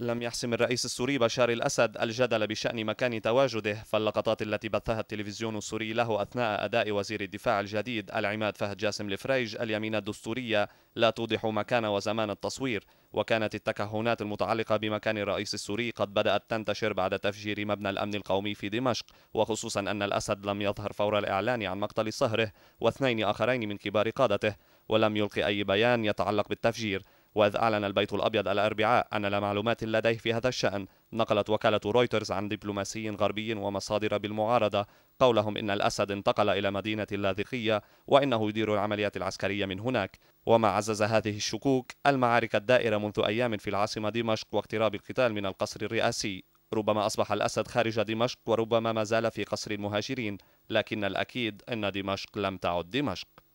لم يحسم الرئيس السوري بشار الأسد الجدل بشأن مكان تواجده فاللقطات التي بثها التلفزيون السوري له أثناء أداء وزير الدفاع الجديد العماد فهد جاسم الفريج اليمين الدستورية لا توضح مكان وزمان التصوير وكانت التكهنات المتعلقة بمكان الرئيس السوري قد بدأت تنتشر بعد تفجير مبنى الأمن القومي في دمشق وخصوصا أن الأسد لم يظهر فور الإعلان عن مقتل صهره واثنين آخرين من كبار قادته ولم يلقي أي بيان يتعلق بالتفجير وإذ أعلن البيت الأبيض الأربعاء أن لا معلومات لديه في هذا الشأن نقلت وكالة رويترز عن دبلوماسي غربي ومصادر بالمعارضة قولهم إن الأسد انتقل إلى مدينة اللاذقية وإنه يدير العمليات العسكرية من هناك وما عزز هذه الشكوك المعارك الدائرة منذ أيام في العاصمة دمشق واقتراب القتال من القصر الرئاسي ربما أصبح الأسد خارج دمشق وربما ما زال في قصر المهاجرين لكن الأكيد أن دمشق لم تعد دمشق